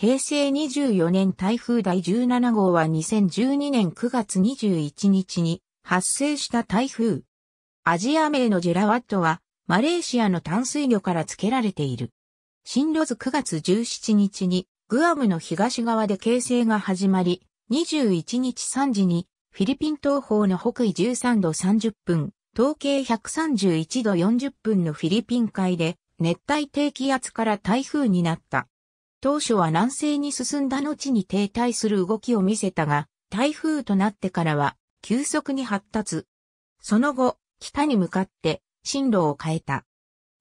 平成24年台風第17号は2012年9月21日に発生した台風。アジア名のジェラワットはマレーシアの淡水魚から付けられている。進路図9月17日にグアムの東側で形成が始まり、21日3時にフィリピン東方の北緯13度30分、東経131度40分のフィリピン海で熱帯低気圧から台風になった。当初は南西に進んだ後に停滞する動きを見せたが、台風となってからは急速に発達。その後、北に向かって進路を変えた。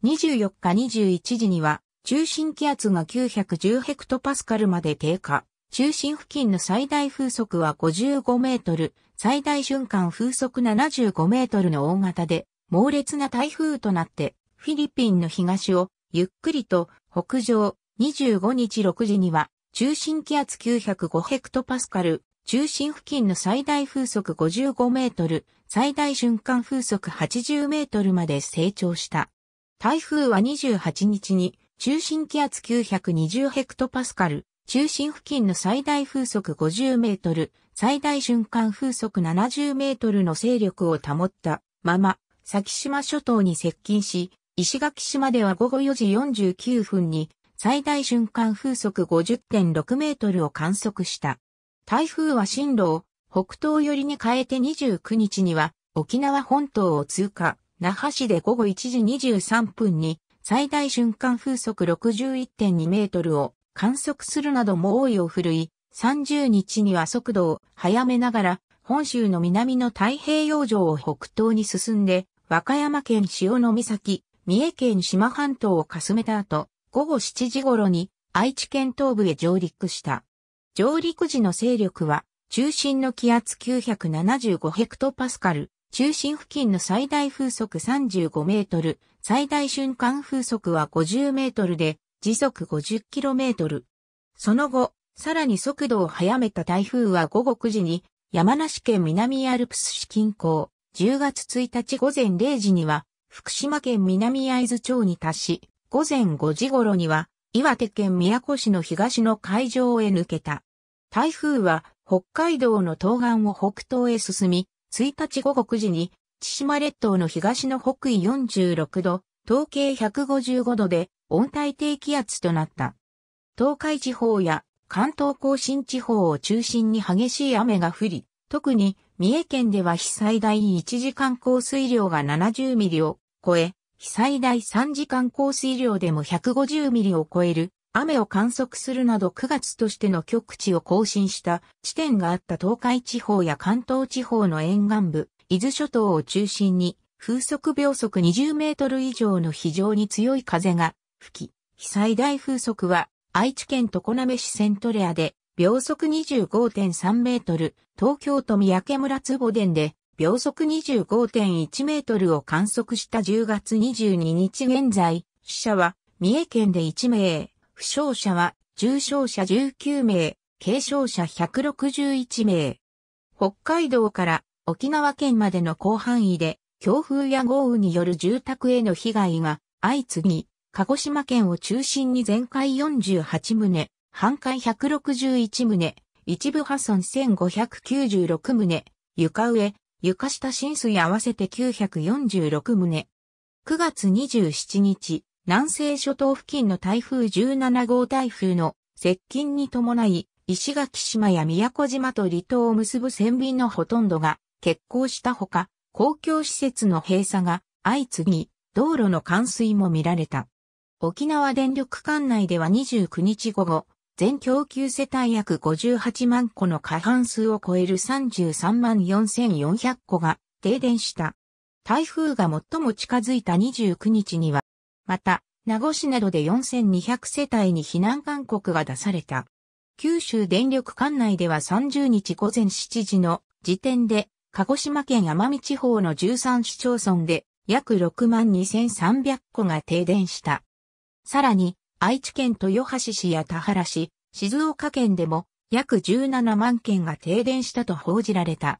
24日21時には中心気圧が910ヘクトパスカルまで低下。中心付近の最大風速は55メートル、最大瞬間風速75メートルの大型で猛烈な台風となってフィリピンの東をゆっくりと北上、25日6時には、中心気圧905ヘクトパスカル、中心付近の最大風速55メートル、最大瞬間風速80メートルまで成長した。台風は28日に、中心気圧920ヘクトパスカル、中心付近の最大風速50メートル、最大瞬間風速70メートルの勢力を保ったまま、先島諸島に接近し、石垣島では午後4時49分に最大瞬間風速50.6メートルを観測した。台風は進路を北東寄りに変えて29日には沖縄本島を通過、那覇市で午後1時23分に最大瞬間風速61.2メートルを観測するなども多いを振るい、30日には速度を早めながら本州の南の太平洋上を北東に進んで、和歌山県潮岬、三重県島半島をかすめた後、午後7時頃に愛知県東部へ上陸した。上陸時の勢力は、中心の気圧975ヘクトパスカル、中心付近の最大風速35メートル、最大瞬間風速は50メートルで、時速50キロメートル。その後、さらに速度を速めた台風は午後9時に、山梨県南アルプス市近郊、10月1日午前0時には、福島県南合津町に達し、午前5時頃には岩手県宮古市の東の海上へ抜けた。台風は北海道の東岸を北東へ進み、1日午後9時に千島列島の東の北緯46度、統計155度で温帯低気圧となった。東海地方や関東甲信地方を中心に激しい雨が降り、特に三重県では被災大1時間降水量が70ミリを超え、被災大3時間降水量でも150ミリを超える雨を観測するなど9月としての局地を更新した地点があった東海地方や関東地方の沿岸部、伊豆諸島を中心に風速秒速20メートル以上の非常に強い風が吹き、被災大風速は愛知県常滑市セントレアで秒速25.3メートル、東京都三宅村坪殿で秒速25.1メートルを観測した10月22日現在、死者は三重県で1名、負傷者は重傷者19名、軽傷者161名。北海道から沖縄県までの広範囲で強風や豪雨による住宅への被害が相次ぎ、鹿児島県を中心に全壊48棟、半壊161棟、一部破損1596棟、床上、床下浸水合わせて946棟。9月27日、南西諸島付近の台風17号台風の接近に伴い、石垣島や宮古島と離島を結ぶ船便のほとんどが欠航したほか、公共施設の閉鎖が相次ぎ、道路の冠水も見られた。沖縄電力管内では29日午後、全供給世帯約58万戸の過半数を超える33万4400戸が停電した。台風が最も近づいた29日には、また、名護市などで4200世帯に避難勧告が出された。九州電力管内では30日午前7時の時点で、鹿児島県奄美地方の13市町村で約6万2300戸が停電した。さらに、愛知県豊橋市や田原市、静岡県でも約17万件が停電したと報じられた。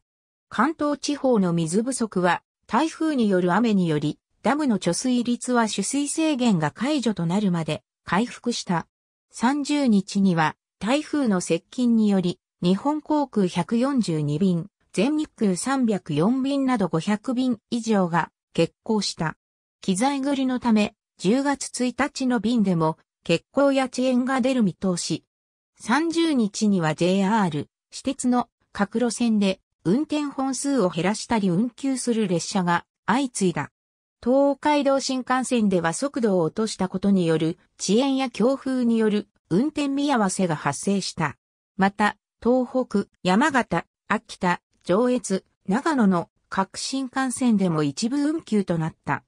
関東地方の水不足は台風による雨によりダムの貯水率は取水制限が解除となるまで回復した。30日には台風の接近により日本航空142便、全日空304便など500便以上が欠航した。機材繰りのため10月1日の便でも欠航や遅延が出る見通し。30日には JR、私鉄の各路線で運転本数を減らしたり運休する列車が相次いだ。東海道新幹線では速度を落としたことによる遅延や強風による運転見合わせが発生した。また、東北、山形、秋田、上越、長野の各新幹線でも一部運休となった。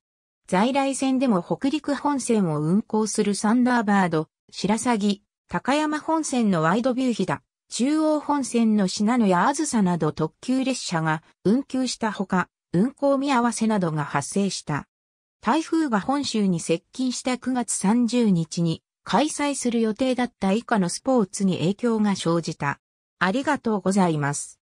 在来線でも北陸本線を運行するサンダーバード、白鷺、高山本線のワイドビュー飛騨、中央本線の信濃やあずさなど特急列車が運休したほか、運行見合わせなどが発生した。台風が本州に接近した9月30日に開催する予定だった以下のスポーツに影響が生じた。ありがとうございます。